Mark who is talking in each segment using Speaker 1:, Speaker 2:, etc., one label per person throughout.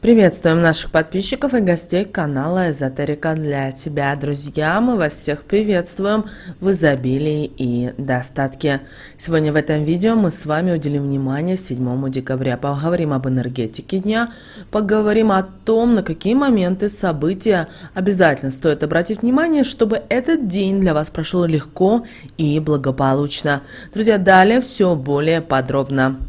Speaker 1: Приветствуем наших подписчиков и гостей канала Эзотерика для тебя, друзья. Мы вас всех приветствуем в изобилии и достатке. Сегодня в этом видео мы с вами уделим внимание 7 декабря. Поговорим об энергетике дня, поговорим о том, на какие моменты события обязательно стоит обратить внимание, чтобы этот день для вас прошел легко и благополучно. Друзья, далее все более подробно.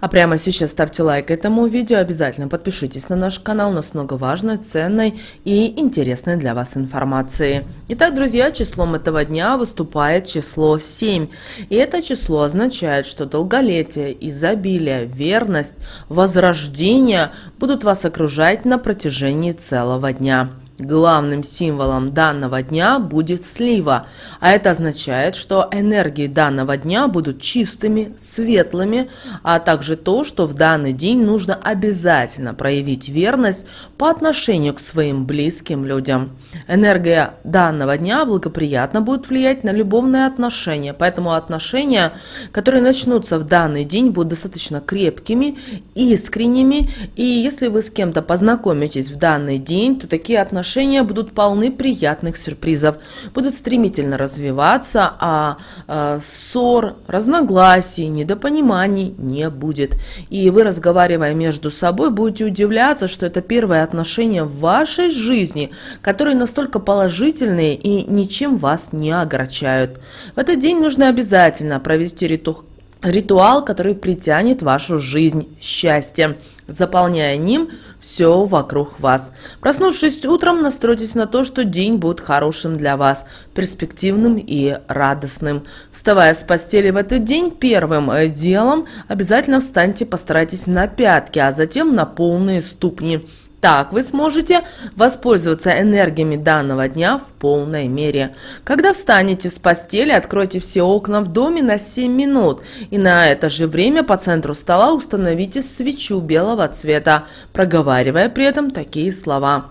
Speaker 1: А прямо сейчас ставьте лайк этому видео, обязательно подпишитесь на наш канал, у нас много важной, ценной и интересной для вас информации. Итак, друзья, числом этого дня выступает число 7. И это число означает, что долголетие, изобилие, верность, возрождение будут вас окружать на протяжении целого дня. Главным символом данного дня будет слива, а это означает, что энергии данного дня будут чистыми, светлыми, а также то, что в данный день нужно обязательно проявить верность по отношению к своим близким людям. Энергия данного дня благоприятно будет влиять на любовные отношения, поэтому отношения, которые начнутся в данный день, будут достаточно крепкими, искренними, и если вы с кем-то познакомитесь в данный день, то такие отношения отношения будут полны приятных сюрпризов, будут стремительно развиваться, а э, ссор, разногласий, недопониманий не будет. И вы, разговаривая между собой, будете удивляться, что это первое отношение в вашей жизни, которые настолько положительные и ничем вас не огорчают. В этот день нужно обязательно провести ритуал ритуал, который притянет вашу жизнь счастье, заполняя ним все вокруг вас. Проснувшись утром, настройтесь на то, что день будет хорошим для вас, перспективным и радостным. Вставая с постели в этот день, первым э, делом обязательно встаньте, постарайтесь на пятки, а затем на полные ступни. Так вы сможете воспользоваться энергиями данного дня в полной мере. Когда встанете с постели, откройте все окна в доме на 7 минут и на это же время по центру стола установите свечу белого цвета, проговаривая при этом такие слова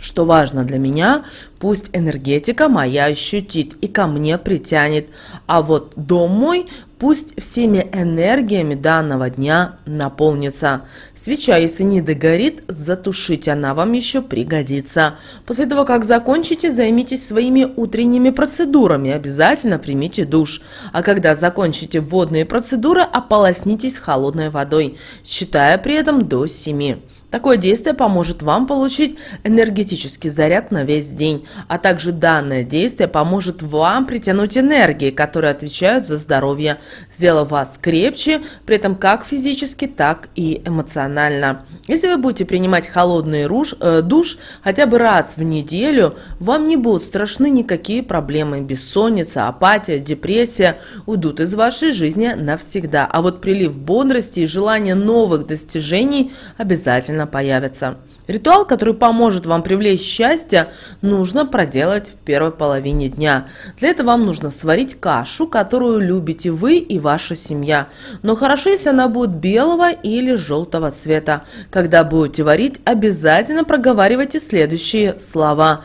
Speaker 1: что важно для меня, пусть энергетика моя ощутит и ко мне притянет, а вот дом мой пусть всеми энергиями данного дня наполнится. Свеча, если не догорит, затушить она вам еще пригодится. После того, как закончите, займитесь своими утренними процедурами, обязательно примите душ. А когда закончите водные процедуры, ополоснитесь холодной водой, считая при этом до 7. Такое действие поможет вам получить энергетический заряд на весь день, а также данное действие поможет вам притянуть энергии, которые отвечают за здоровье, сделав вас крепче, при этом как физически, так и эмоционально. Если вы будете принимать холодный руж, э, душ хотя бы раз в неделю, вам не будут страшны никакие проблемы, бессонница, апатия, депрессия уйдут из вашей жизни навсегда. А вот прилив бодрости и желание новых достижений обязательно обязательно появятся. Ритуал, который поможет вам привлечь счастье, нужно проделать в первой половине дня. Для этого вам нужно сварить кашу, которую любите вы и ваша семья. Но хорошо, если она будет белого или желтого цвета. Когда будете варить, обязательно проговаривайте следующие слова.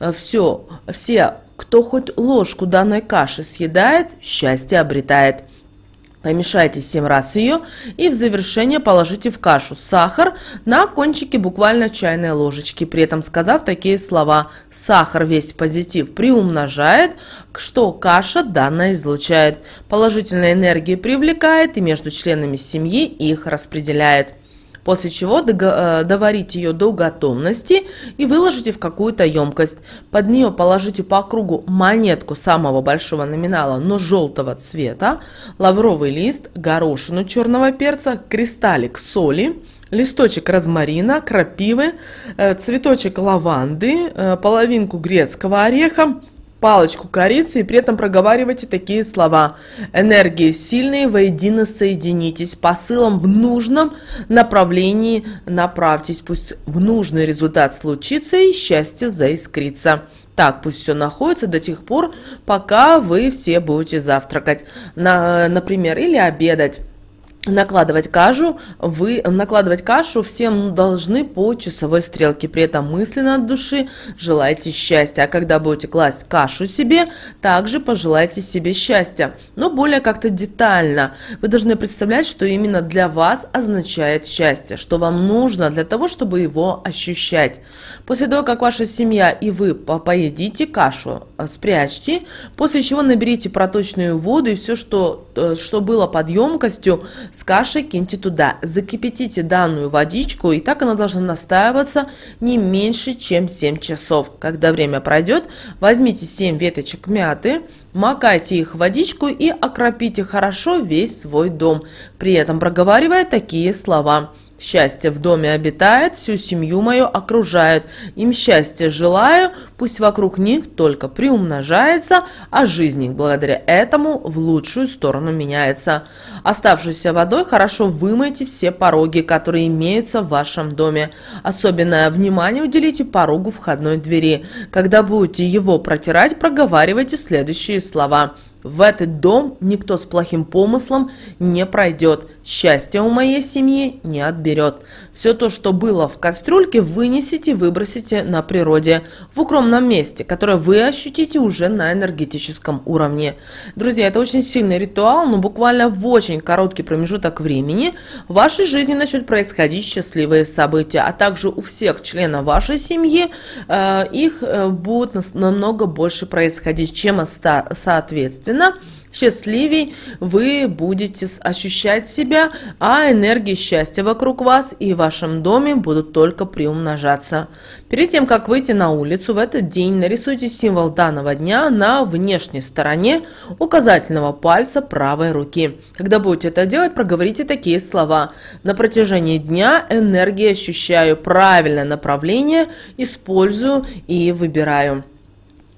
Speaker 1: Э, все, все, кто хоть ложку данной каши съедает, счастье обретает. Помешайте 7 раз ее и в завершение положите в кашу сахар на кончике буквально чайной ложечки, при этом сказав такие слова «сахар весь позитив приумножает», что каша данная излучает, положительной энергии привлекает и между членами семьи их распределяет после чего э, доварить ее до готовности и выложите в какую-то емкость. Под нее положите по кругу монетку самого большого номинала, но желтого цвета, лавровый лист, горошину черного перца, кристаллик соли, листочек розмарина, крапивы, э, цветочек лаванды, э, половинку грецкого ореха, палочку корицы и при этом проговаривайте такие слова. Энергии сильные, воедино соединитесь. Посылом в нужном направлении направьтесь. Пусть в нужный результат случится и счастье заискрится. Так, пусть все находится до тех пор, пока вы все будете завтракать, на, например, или обедать накладывать кашу, вы накладывать кашу всем должны по часовой стрелке. При этом мысленно от души желайте счастья. А когда будете класть кашу себе, также пожелайте себе счастья. Но более как-то детально. Вы должны представлять, что именно для вас означает счастье, что вам нужно для того, чтобы его ощущать. После того, как ваша семья и вы поедите кашу, а, спрячьте, после чего наберите проточную воду и все, что, э, что было под емкостью с кашей, киньте туда. Закипятите данную водичку, и так она должна настаиваться не меньше, чем 7 часов. Когда время пройдет, возьмите 7 веточек мяты, макайте их в водичку и окропите хорошо весь свой дом, при этом проговаривая такие слова – Счастье в доме обитает, всю семью мою окружает. Им счастье желаю, пусть вокруг них только приумножается, а жизнь их благодаря этому в лучшую сторону меняется. Оставшейся водой хорошо вымойте все пороги, которые имеются в вашем доме. Особенное внимание уделите порогу входной двери. Когда будете его протирать, проговаривайте следующие слова. В этот дом никто с плохим помыслом не пройдет. Счастья у моей семьи не отберет. Все то, что было в кастрюльке, вынесите, выбросите на природе, в укромном месте, которое вы ощутите уже на энергетическом уровне. Друзья, это очень сильный ритуал, но буквально в очень короткий промежуток времени в вашей жизни начнут происходить счастливые события, а также у всех членов вашей семьи э, их э, будет намного больше происходить, чем соответственно счастливей вы будете ощущать себя, а энергии счастья вокруг вас и в вашем доме будут только приумножаться. Перед тем, как выйти на улицу в этот день, нарисуйте символ данного дня на внешней стороне указательного пальца правой руки. Когда будете это делать, проговорите такие слова. На протяжении дня энергии ощущаю правильное направление, использую и выбираю.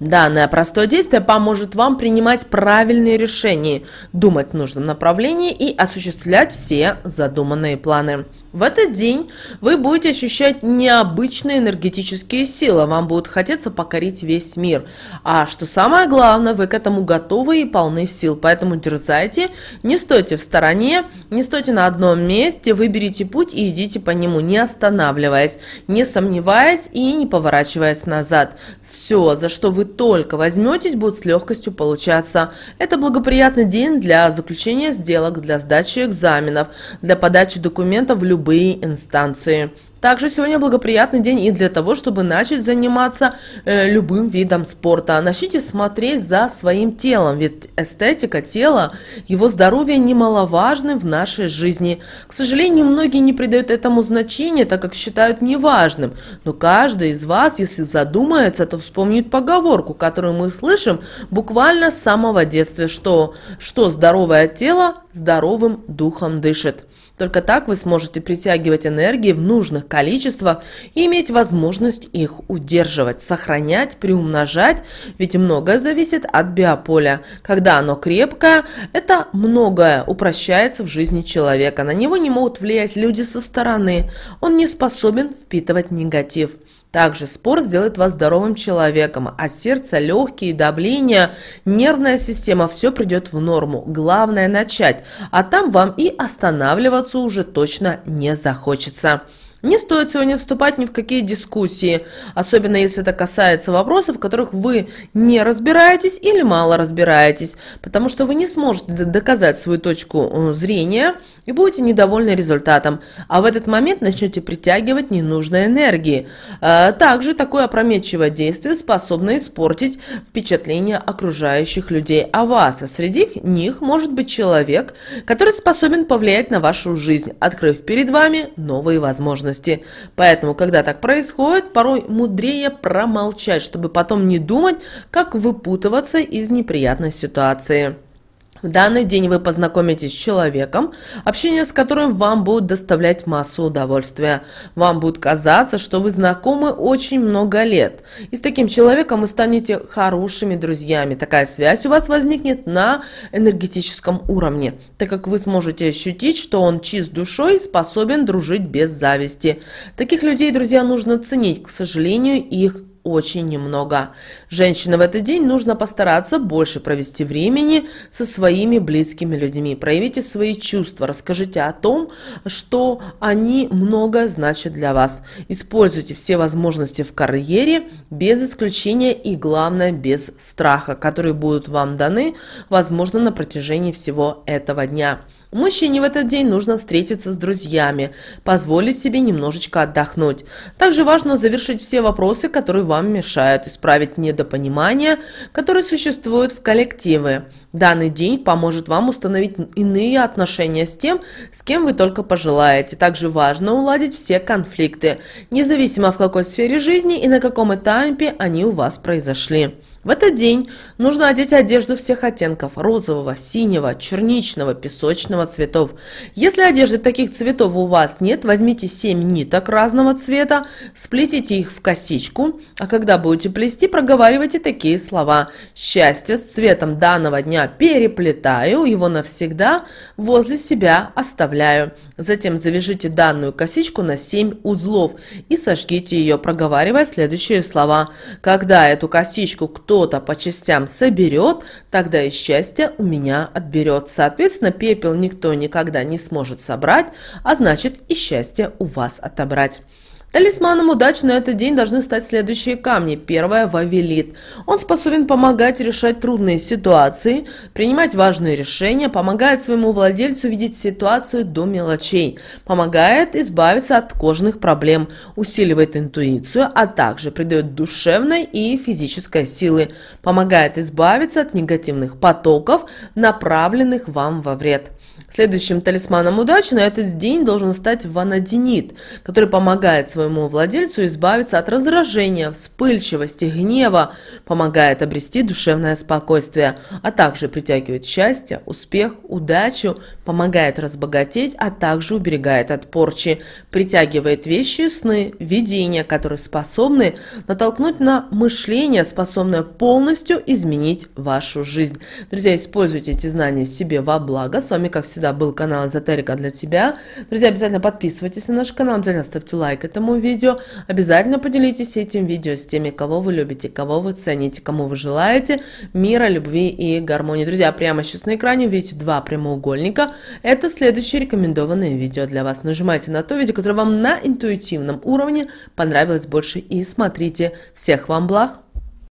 Speaker 1: Данное простое действие поможет вам принимать правильные решения, думать в нужном направлении и осуществлять все задуманные планы. В этот день вы будете ощущать необычные энергетические силы, вам будет хотеться покорить весь мир. А что самое главное, вы к этому готовы и полны сил, поэтому дерзайте, не стойте в стороне, не стойте на одном месте, выберите путь и идите по нему, не останавливаясь, не сомневаясь и не поворачиваясь назад. Все, за что вы только возьметесь, будет с легкостью получаться. Это благоприятный день для заключения сделок, для сдачи экзаменов, для подачи документов в любом любые инстанции. Также сегодня благоприятный день и для того, чтобы начать заниматься э, любым видом спорта. Начните смотреть за своим телом, ведь эстетика тела, его здоровье немаловажны в нашей жизни. К сожалению, многие не придают этому значения, так как считают неважным. Но каждый из вас, если задумается, то вспомнит поговорку, которую мы слышим буквально с самого детства, что, что здоровое тело здоровым духом дышит. Только так вы сможете притягивать энергии в нужных количествах и иметь возможность их удерживать, сохранять, приумножать, ведь многое зависит от биополя. Когда оно крепкое, это многое упрощается в жизни человека. На него не могут влиять люди со стороны. Он не способен впитывать негатив. Также спорт сделает вас здоровым человеком, а сердце, легкие, давление, нервная система, все придет в норму. Главное начать, а там вам и останавливаться уже точно не захочется. Не стоит сегодня вступать ни в какие дискуссии, особенно если это касается вопросов, в которых вы не разбираетесь или мало разбираетесь, потому что вы не сможете доказать свою точку э, зрения и будете недовольны результатом, а в этот момент начнете притягивать ненужные энергии. Э, также такое опрометчивое действие способно испортить впечатление окружающих людей о вас, а среди них может быть человек, который способен повлиять на вашу жизнь, открыв перед вами новые возможности трудности. Поэтому, когда так происходит, порой мудрее промолчать, чтобы потом не думать, как выпутываться из неприятной ситуации. В данный день вы познакомитесь с человеком, общение с которым вам будет доставлять массу удовольствия. Вам будет казаться, что вы знакомы очень много лет. И с таким человеком вы станете хорошими друзьями. Такая связь у вас возникнет на энергетическом уровне, так как вы сможете ощутить, что он чист душой и способен дружить без зависти. Таких людей, друзья, нужно ценить. К сожалению, их очень немного. Женщина в этот день нужно постараться больше провести времени со своими близкими людьми. Проявите свои чувства, расскажите о том, что они много значат для вас. Используйте все возможности в карьере без исключения и, главное, без страха, которые будут вам даны, возможно, на протяжении всего этого дня. Мужчине в этот день нужно встретиться с друзьями, позволить себе немножечко отдохнуть. Также важно завершить все вопросы, которые вам мешают, исправить недопонимания, которые существуют в коллективе. Данный день поможет вам установить иные отношения с тем, с кем вы только пожелаете. Также важно уладить все конфликты, независимо в какой сфере жизни и на каком этапе они у вас произошли. В этот день нужно одеть одежду всех оттенков – розового, синего, черничного, песочного цветов. Если одежды таких цветов у вас нет, возьмите 7 ниток разного цвета, сплетите их в косичку, а когда будете плести, проговаривайте такие слова. Счастье с цветом данного дня переплетаю, его навсегда возле себя оставляю. Затем завяжите данную косичку на 7 узлов и сожгите ее, проговаривая следующие слова. Когда эту косичку кто-то по частям соберет, тогда и счастье у меня отберет. Соответственно, пепел никто никогда не сможет собрать, а значит и счастье у вас отобрать. Талисманом удачи на этот день должны стать следующие камни. Первое – вавилит. Он способен помогать решать трудные ситуации, принимать важные решения, помогает своему владельцу видеть ситуацию до мелочей, помогает избавиться от кожных проблем, усиливает интуицию, а также придает душевной и физической силы, помогает избавиться от негативных потоков, направленных вам во вред. Следующим талисманом удачи на этот день должен стать ванадинит, который помогает своему владельцу избавиться от раздражения, вспыльчивости, гнева, помогает обрести душевное спокойствие, а также притягивает счастье, успех, удачу, помогает разбогатеть, а также уберегает от порчи, притягивает вещи и сны, видения, которые способны натолкнуть на мышление, способное полностью изменить вашу жизнь. Друзья, используйте эти знания себе во благо. С вами, как как всегда, был канал Эзотерика для тебя. Друзья, обязательно подписывайтесь на наш канал, обязательно ставьте лайк этому видео, обязательно поделитесь этим видео с теми, кого вы любите, кого вы цените, кому вы желаете мира, любви и гармонии. Друзья, прямо сейчас на экране видите два прямоугольника. Это следующее рекомендованное видео для вас. Нажимайте на то видео, которое вам на интуитивном уровне понравилось больше и смотрите. Всех вам благ!